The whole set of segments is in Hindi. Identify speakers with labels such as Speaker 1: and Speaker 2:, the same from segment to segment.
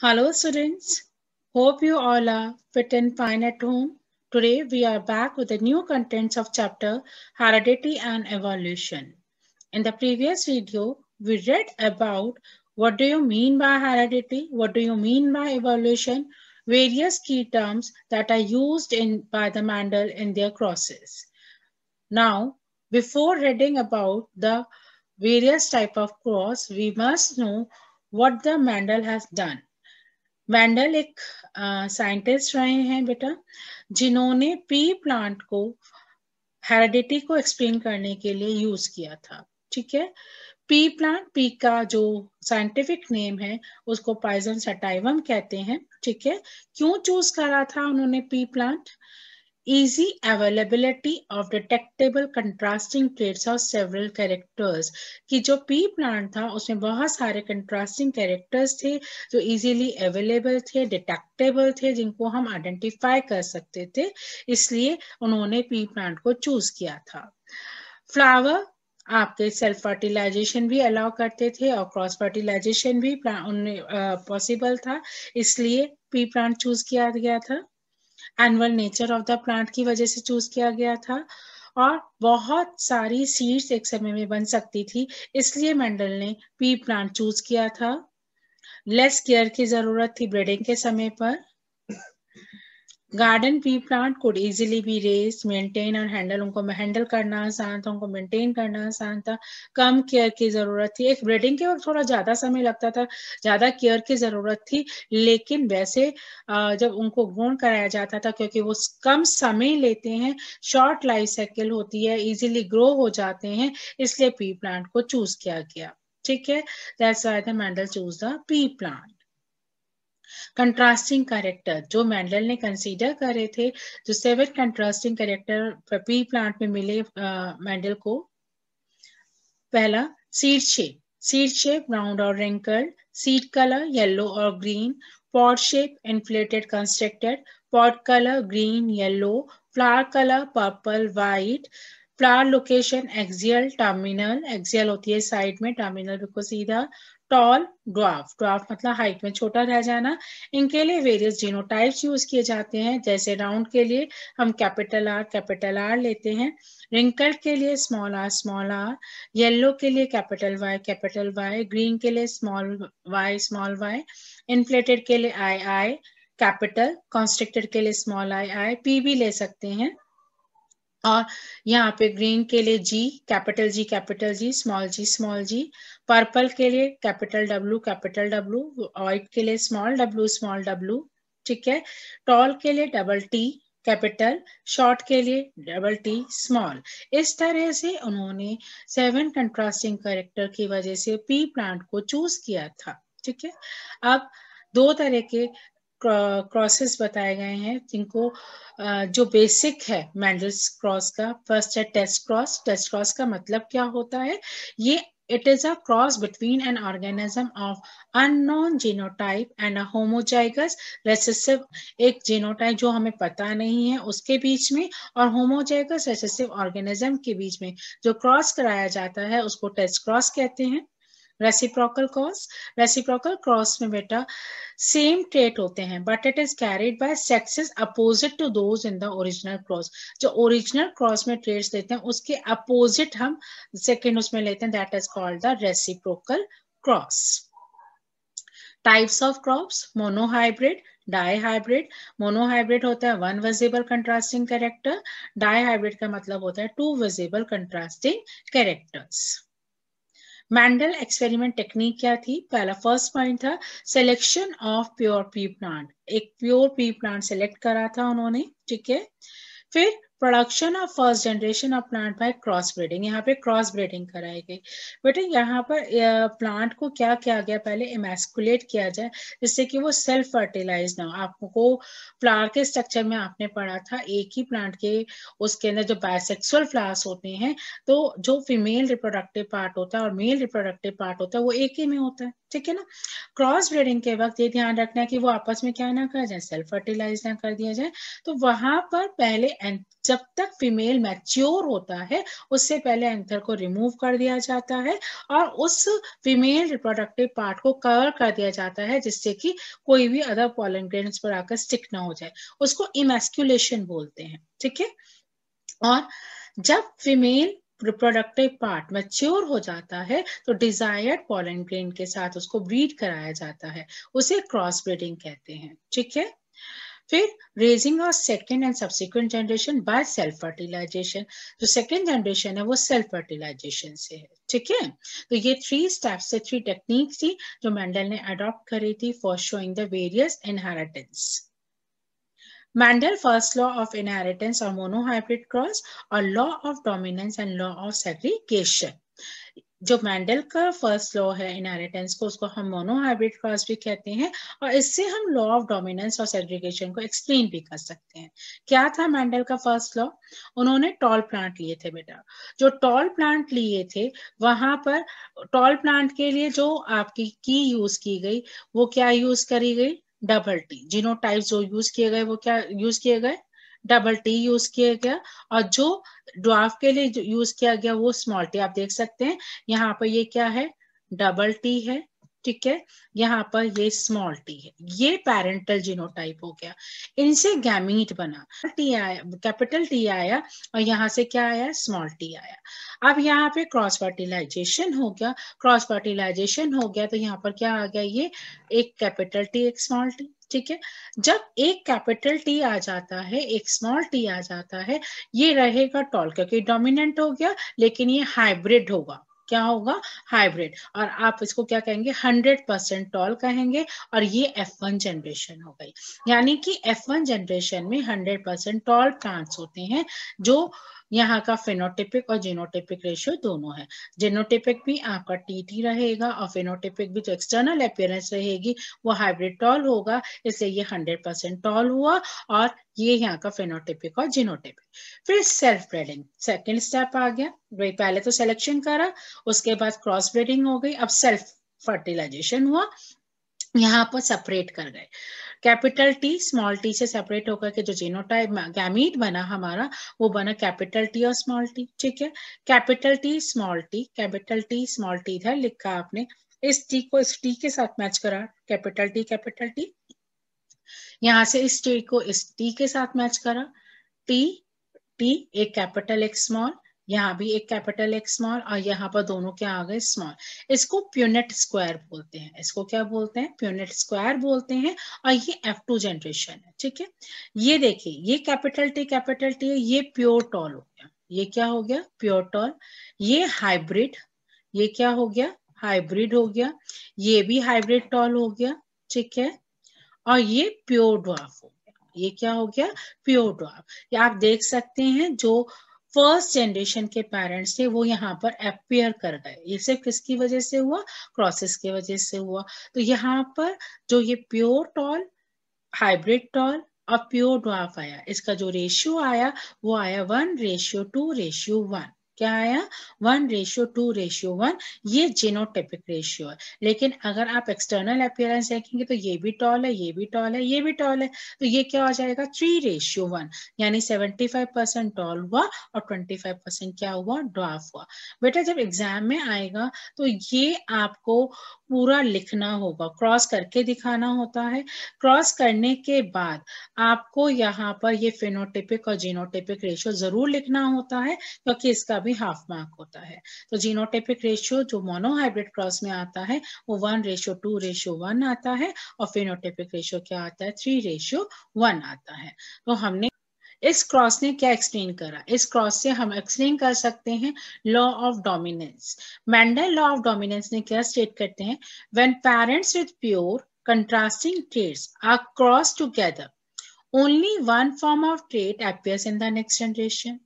Speaker 1: Hello students, hope you all are fit and fine at home. Today we are back with the new contents of chapter Heredity and Evolution. In the previous video, we read about what do you mean by heredity, what do you mean by evolution, various key terms that are used in by the Mandel in their crosses. Now, before reading about the various type of cross, we must know what the Mandel has done Mendel एक साइंटिस्ट रहे हैं बेटा जिन्होंने पी प्लांट को हेरिडिटी को एक्सप्लेन करने के लिए यूज किया था ठीक है पी प्लांट पी का जो साइंटिफिक नेम है उसको पाइजन सटाइवम कहते हैं ठीक है क्यों चूज करा था उन्होंने pea plant easy availability of detectable contrasting traits of several characters कि जो पी प्लांट था उसमें बहुत सारे contrasting characters थे जो easily available थे detectable थे जिनको हम identify कर सकते थे इसलिए उन्होंने पी प्लांट को choose किया था flower आपके सेल्फ फर्टिलाइजेशन भी अलाउ करते थे और क्रॉस फर्टिलाइजेशन भी पॉसिबल था इसलिए पी प्लांट चूज किया गया था annual nature of the plant की वजह से चूज किया गया था और बहुत सारी सीड्स एक समय में बन सकती थी इसलिए मंडल ने पी प्लांट चूज किया था लेस केयर की जरूरत थी ब्रीडिंग के समय पर garden pea plant could easily be raise maintain और हैंडल उनको हैंडल करना आसान था उनको मेंटेन करना आसान था कम केयर की ज़रूरत थी एक ब्रीडिंग के वक्त थोड़ा ज़्यादा समय लगता था ज़्यादा केयर की ज़रूरत थी लेकिन वैसे जब उनको गुण कराया जाता था क्योंकि वो कम समय लेते हैं शॉर्ट लाइफ साइकिल होती है इजिली ग्रो हो जाते हैं इसलिए पी प्लांट को चूज किया गया ठीक है that's why the Mendel choose the pea plant contrasting character जो मैंडल ने कंसीडर करे थे जो seven contrasting character pea plant में मिले मैंडल को पहला seed shape seed shape round और रेंकल सीड कलर येलो और green pod shape inflated constructed pod colour green yellow flower colour purple white flower location axial terminal axial होती है साइड में टर्मिनल बिल्कुल सीधा टॉल ड्राफ ड्राफ मतलब हाइट में छोटा रह जाना इनके लिए वेरियस जीनोटाइप्स यूज किए जाते हैं जैसे राउंड के लिए हम कैपिटल आर कैपिटल आर लेते हैं रिंकल के लिए small R small R yellow के लिए capital Y capital Y green के लिए small Y small Y inflated के लिए आई आई कैपिटल कॉन्स्ट्रिक्टेड के लिए स्मॉल आई आई पी भी ले सकते हैं और यहाँ पे ग्रीन के लिए G capital G capital G small G small G purple के लिए capital W capital W white के लिए स्मॉल डब्लू स्मॉल डब्लू ठीक है टॉल के लिए डबल टी कैपिटल शॉर्ट के लिए डबल टी स्मॉल इस तरह से उन्होंने सेवन कंट्रास्टिंग करेक्टर की वजह से पी प्लांट को चूज किया था ठीक है अब दो तरह के क्रॉसेस बताए गए हैं जिनको जो बेसिक है मैंडल्स क्रॉस का फर्स्ट है टेस्ट क्रॉस टेस्ट क्रॉस का मतलब क्या होता है ये it is a cross between an organism of unknown genotype and a homozygous recessive एक जीनोटाइप जो हमें पता नहीं है उसके बीच में और होमोजाइगस रेसेसिव ऑर्गेनिज्म के बीच में जो क्रॉस कराया जाता है उसको टेस्ट क्रॉस कहते हैं रेसिप्रोकल क्रॉस रेसिप्रोकल क्रॉस में बेटा सेम ट्रेट होते हैं but it is carried by sexes opposite to those in the original cross जो ओरिजिनल क्रॉस में ट्रेट्स लेते हैं उसके अपोजिट हम सेकेंड उसमें लेते हैं that is called the reciprocal cross types of crops monohybrid dihybrid monohybrid होता है one visible contrasting character dihybrid का मतलब होता है two visible contrasting characters Mendel experiment technique क्या थी पहला फर्स्ट पॉइंट था selection of pure pea plant एक प्योर पी प्लांट सेलेक्ट करा था उन्होंने ठीक है फिर production of first generation of plant by cross breeding यहाँ पे क्रॉस ब्रीडिंग कराई गई बेटे यहाँ पर प्लांट को क्या किया गया पहले इमेस्कुलेट किया जाए जिससे कि वो सेल्फ फर्टिलाइज ना हो आपको फ्लावर के स्ट्रक्चर में आपने पढ़ा था एक ही प्लांट के उसके अंदर जो बायसेक्सुअल फ्लावर्स होते हैं तो जो फीमेल रिप्रोडक्टिव पार्ट होता है और मेल रिप्रोडक्टिव पार्ट होता है वो एक ही में होता है ठीक है ना क्रॉस ब्रीडिंग के वक्त ये ध्यान रखना है कि वो आपस में क्या ना कर जाए सेल्फ फर्टिलाइज ना कर दिया जाए तो वहां पर पहले जब तक फीमेल मैच्योर होता है उससे पहले एंथर को रिमूव कर दिया जाता है और उस फीमेल रिप्रोडक्टिव पार्ट को कवर कर दिया जाता है जिससे कि कोई भी अदर पॉलिग्रेन पर आकर स्टिक ना हो जाए उसको इमेस्क्यूलेशन बोलते हैं ठीक है और जब फीमेल रिप्रोडक्टिव पार्ट मच्योर हो जाता है तो डिजायर्ड पॉलन ग्रेन के साथ उसको ब्रीड कराया जाता है उसे क्रॉस ब्रीडिंग कहते हैं ठीक है फिर raising of second and subsequent generation by self fertilization जो सेकेंड जनरेशन है वो सेल्फ फर्टिलाइजेशन से है ठीक है तो ये थ्री स्टेप्स से थ्री टेक्निक थी जो मेंडल ने अडॉप्ट करी थी for showing the various inheritance Mandel first law of inheritance or monohybrid cross और law of dominance and law of segregation. जो मैंडल का फर्स्ट लॉ है इनहेरिटेंस को उसको हम मोनोहाइब्रिड क्रॉस भी कहते हैं और इससे हम लॉ ऑफ डोमिनेंस और सेग्रीगेशन को एक्सप्लेन भी कर सकते हैं क्या था मैंडल का फर्स्ट लॉ उन्होंने टॉल प्लांट लिए थे बेटा जो टॉल प्लांट लिए थे वहां पर टॉल प्लांट के लिए जो आपकी की यूज की गई वो क्या यूज करी गई डबल टी जिनो टाइप जो यूज किए गए वो क्या यूज किए गए डबल टी यूज किया गया और जो ड्वाफ के लिए यूज किया गया वो स्मॉल टी आप देख सकते हैं यहाँ पर ये क्या है डबल टी है ठीक है यहाँ पर ये स्मॉल टी है ये पेरेंटल जीनोटाइप हो गया इनसे गैमीट बना टी आया कैपिटल टी आया और यहाँ से क्या आया स्मॉल टी आया अब यहाँ पे क्रॉस फर्टिलाइजेशन हो गया क्रॉस फर्टिलाइजेशन हो गया तो यहाँ पर क्या आ गया ये एक कैपिटल टी एक स्मॉल टी ठीक है जब एक कैपिटल टी आ जाता है एक स्मॉल टी आ जाता है ये रहेगा टॉल क्योंकि डोमिनेंट हो गया लेकिन ये हाइब्रिड होगा क्या होगा हाइब्रिड और आप इसको क्या कहेंगे हंड्रेड परसेंट टॉल कहेंगे और ये एफ वन जनरेशन हो गई यानी कि एफ वन जनरेशन में हंड्रेड परसेंट टॉल प्लांट्स होते हैं जो यहाँ का फेनोटिपिक और जेनोटिपिक रेशियो दोनों है जेनोटिपिक भी आपका टी टी रहेगा और फेनोटिपिक भी जो एक्सटर्नल अपियरेंस रहेगी वो हाइब्रिड टॉल होगा इसलिए ये हंड्रेड परसेंट टॉल हुआ और ये यहाँ का फेनोटिपिक और जीनोटिपिक फिर सेल्फ ब्रेडिंग सेकेंड स्टेप आ गया भाई पहले तो सिलेक्शन करा उसके बाद क्रॉस ब्रेडिंग हो गई अब सेल्फ फर्टिलाइजेशन हुआ यहाँ पर सेपरेट कर गए कैपिटल टी स्मॉल टी से सेपरेट होकर के जो जीनोटाइप गैमीट बना हमारा वो बना कैपिटल टी और स्मॉल टी ठीक है capital T small T capital T small T इधर लिखा आपने इस टी को इस टी के साथ मैच करा कैपिटल टी कैपिटल टी यहां से इस टी को इस टी के साथ मैच करा टी टी एक कैपिटल एक स्मॉल यहाँ भी एक कैपिटल एक स्मॉल और यहाँ पर दोनों क्या आ गए स्मॉल इसको प्यूनेट स्क्वायर बोलते हैं इसको क्या बोलते हैं प्यूनेट स्क्वायर बोलते हैं और ये एफ टू जनरेशन है ठीक है ये देखिए ये कैपिटल टी कैपिटल टी है ये प्योर टॉल हो गया ये क्या हो गया प्योर टॉल ये हाइब्रिड ये क्या हो गया हाइब्रिड हो गया ये भी हाइब्रिड टॉल हो गया ठीक है और ये प्योर ड्राफ हो गया ये क्या हो गया प्योर ड्वार्फ ये आप देख सकते हैं जो फर्स्ट जनरेशन के पेरेंट्स थे वो यहाँ पर अपियर कर गए ये सिर्फ किसकी वजह से हुआ क्रॉसेस की वजह से हुआ तो यहाँ पर जो ये प्योर टॉल हाइब्रिड टॉल और प्योर ड्वाफ आया इसका जो रेशियो आया वो आया one ratio two ratio one क्या आया one ratio two ratio one ये जेनोटेपिक रेशियो है लेकिन अगर आप एक्सटर्नल अपियरेंस देखेंगे तो ये भी टॉल है ये भी टॉल है ये भी टॉल है तो ये क्या हो जाएगा थ्री रेशियो वन यानी सेवेंटी फाइव परसेंट टॉल हुआ और ट्वेंटी फाइव परसेंट क्या हुआ ड्राफ हुआ बेटा जब एग्जाम में आएगा तो ये आपको पूरा लिखना होगा क्रॉस करके दिखाना होता है क्रॉस करने के बाद आपको यहाँ पर ये फिनोटिपिक और जीनोटिपिक रेशियो जरूर लिखना होता है क्योंकि इसका भी हाफ मार्क होता है तो जीनोटिपिक रेशियो जो मोनोहाइब्रिड क्रॉस में आता है वो one ratio two ratio one आता है और फिनोटिपिक रेशियो क्या आता है थ्री रेशियो वन आता है तो हमने इस क्रॉस ने क्या एक्सप्लेन करा इस क्रॉस से हम एक्सप्लेन कर सकते हैं law of dominance Mendel law of dominance ने क्या स्टेट करते हैं when parents with pure contrasting traits are cross together only one form of trait appears in the next generation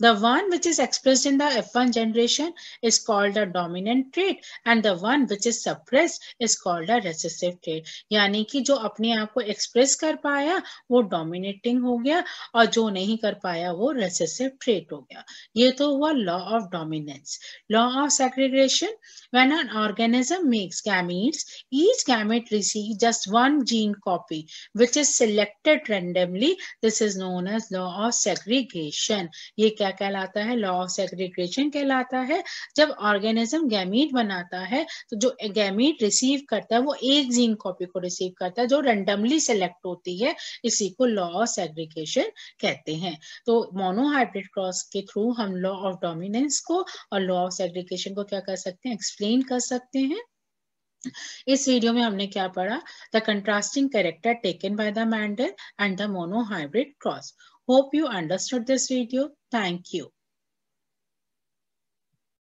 Speaker 1: The one which is expressed in the F1 generation is called a dominant trait and the one which is suppressed is called a recessive trait. यानी कि जो अपने आप को express कर पाया वो डोमिनेटिंग हो गया और जो नहीं कर पाया वो recessive trait हो गया ये तो हुआ law of dominance. Law of segregation. when an organism makes gametes each gamete receives just one gene copy which is selected randomly this is known as law of segregation ye kya क्या कहलाता है लॉ ऑफ सेग्रीग्रेशन कहलाता है जब ऑर्गेनिज्म गैमीट बनाता है तो जो गैमीट रिसीव करता है वो एक जीन कॉपी को रिसीव करता है जो रेंडमली सेलेक्ट होती है इसी को लॉ ऑफ सेग्रीगेशन कहते हैं तो मोनोहाइब्रिड क्रॉस के थ्रू हम लॉ ऑफ डोमिनेंस को और लॉ ऑफ सेग्रीगेशन को क्या कर सकते हैं एक्सप्लेन कर सकते हैं इस वीडियो में हमने क्या पढ़ा the contrasting character taken by the Mendel and the monohybrid cross Hope you understood this video. Thank you.